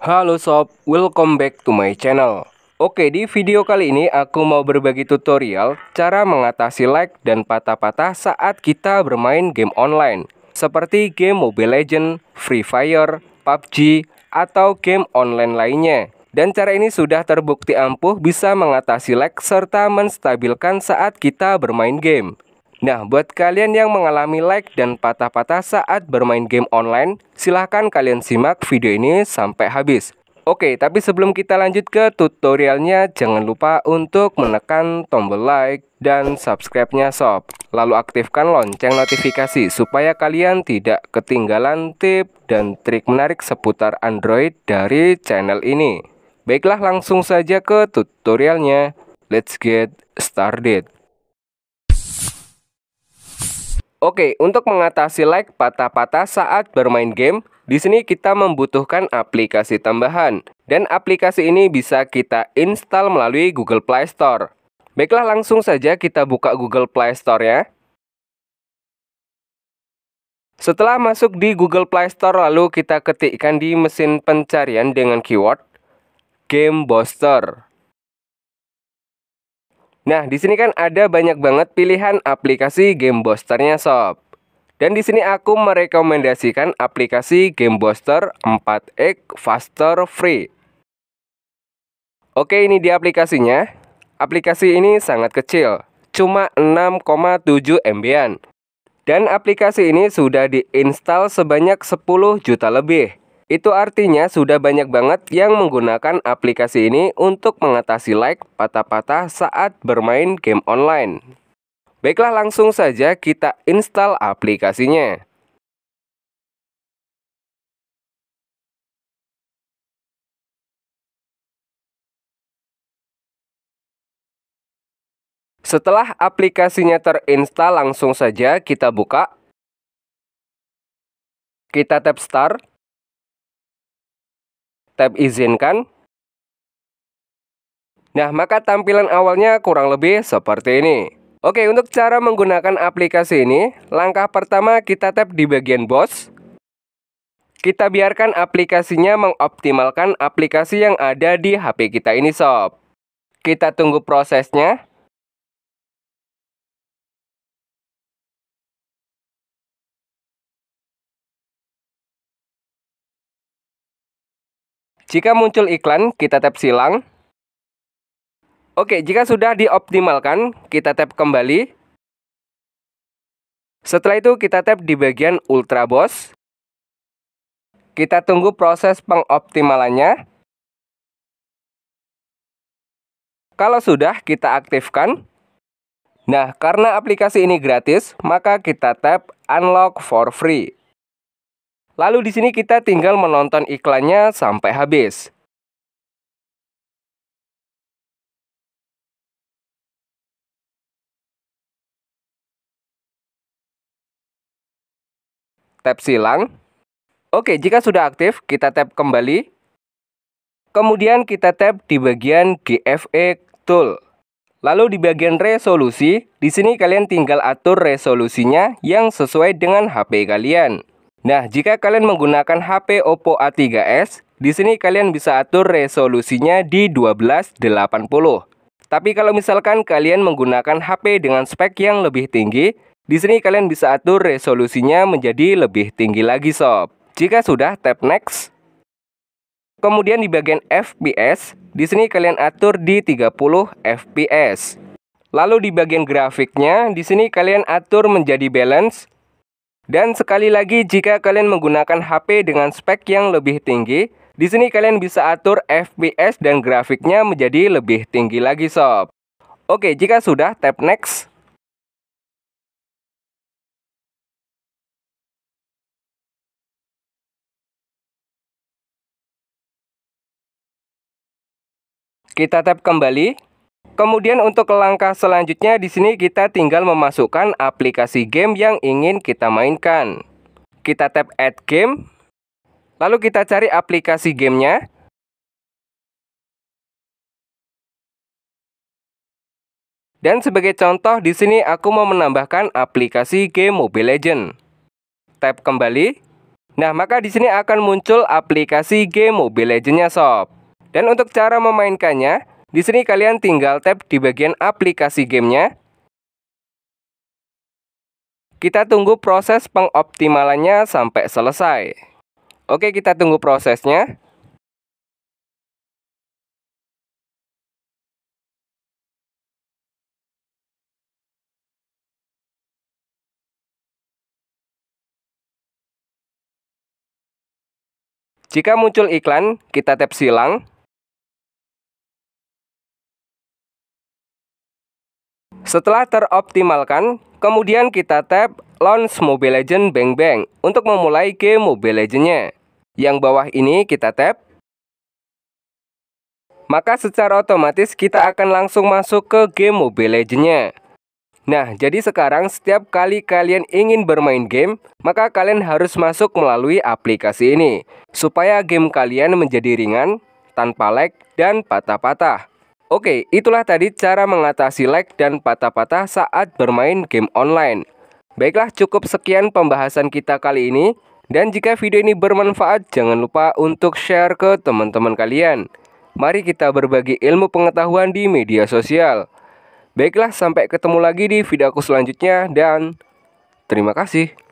Halo sob, welcome back to my channel. Oke, di video kali ini aku mau berbagi tutorial cara mengatasi lag dan patah-patah saat kita bermain game online, seperti game Mobile legend, Free Fire, PUBG, atau game online lainnya. Dan cara ini sudah terbukti ampuh bisa mengatasi lag serta menstabilkan saat kita bermain game. Nah, buat kalian yang mengalami lag dan patah-patah saat bermain game online, silahkan kalian simak video ini sampai habis. Oke, tapi sebelum kita lanjut ke tutorialnya, jangan lupa untuk menekan tombol like dan subscribe-nya sob. Lalu aktifkan lonceng notifikasi supaya kalian tidak ketinggalan tip dan trik menarik seputar Android dari channel ini. Baiklah langsung saja ke tutorialnya. Let's get started. Oke, untuk mengatasi lag patah-patah saat bermain game, di sini kita membutuhkan aplikasi tambahan. Dan aplikasi ini bisa kita install melalui Google Play Store. Baiklah, langsung saja kita buka Google Play Store ya. Setelah masuk di Google Play Store, lalu kita ketikkan di mesin pencarian dengan keyword Game Booster. Nah, di sini kan ada banyak banget pilihan aplikasi Game boosternya sob. Dan di sini aku merekomendasikan aplikasi Game Booster 4X Faster Free. Oke, ini dia aplikasinya. Aplikasi ini sangat kecil, cuma 6,7 MB-an. Dan aplikasi ini sudah diinstal sebanyak 10 juta lebih. Itu artinya sudah banyak banget yang menggunakan aplikasi ini untuk mengatasi lag like, patah-patah saat bermain game online. Baiklah langsung saja kita install aplikasinya. Setelah aplikasinya terinstall, langsung saja kita buka. Kita tap start. Tap izinkan. Nah, maka tampilan awalnya kurang lebih seperti ini. Oke, untuk cara menggunakan aplikasi ini, langkah pertama kita tap di bagian bos Kita biarkan aplikasinya mengoptimalkan aplikasi yang ada di HP kita ini, sob. Kita tunggu prosesnya. Jika muncul iklan, kita tap silang. Oke, jika sudah dioptimalkan, kita tap kembali. Setelah itu kita tap di bagian Ultra Boss. Kita tunggu proses pengoptimalannya. Kalau sudah, kita aktifkan. Nah, karena aplikasi ini gratis, maka kita tap Unlock for Free. Lalu di sini kita tinggal menonton iklannya sampai habis. Tap silang. Oke, jika sudah aktif, kita tap kembali. Kemudian kita tap di bagian GFE Tool. Lalu di bagian resolusi, di sini kalian tinggal atur resolusinya yang sesuai dengan HP kalian. Nah, jika kalian menggunakan HP Oppo A3s, di sini kalian bisa atur resolusinya di 1280. Tapi kalau misalkan kalian menggunakan HP dengan spek yang lebih tinggi, di sini kalian bisa atur resolusinya menjadi lebih tinggi lagi sob. Jika sudah, tap next. Kemudian di bagian FPS, di sini kalian atur di 30 FPS. Lalu di bagian grafiknya, di sini kalian atur menjadi balance dan sekali lagi jika kalian menggunakan HP dengan spek yang lebih tinggi, di sini kalian bisa atur FPS dan grafiknya menjadi lebih tinggi lagi sob. Oke, jika sudah tap next. Kita tap kembali Kemudian untuk langkah selanjutnya di sini kita tinggal memasukkan aplikasi game yang ingin kita mainkan. Kita tap add game. Lalu kita cari aplikasi gamenya. Dan sebagai contoh di sini aku mau menambahkan aplikasi game Mobile Legend. Tap kembali. Nah, maka di sini akan muncul aplikasi game Mobile Legends-nya sob. Dan untuk cara memainkannya, di sini kalian tinggal tap di bagian aplikasi gamenya. Kita tunggu proses pengoptimalannya sampai selesai. Oke, kita tunggu prosesnya. Jika muncul iklan, kita tap silang. Setelah teroptimalkan, kemudian kita tap launch Mobile Legend Bang Bang untuk memulai game Mobile Legendnya. Yang bawah ini kita tap. Maka secara otomatis kita akan langsung masuk ke game Mobile Legendnya. Nah, jadi sekarang setiap kali kalian ingin bermain game, maka kalian harus masuk melalui aplikasi ini. Supaya game kalian menjadi ringan, tanpa lag, dan patah-patah. Oke, itulah tadi cara mengatasi lag dan patah-patah saat bermain game online. Baiklah, cukup sekian pembahasan kita kali ini. Dan jika video ini bermanfaat, jangan lupa untuk share ke teman-teman kalian. Mari kita berbagi ilmu pengetahuan di media sosial. Baiklah, sampai ketemu lagi di video aku selanjutnya dan terima kasih.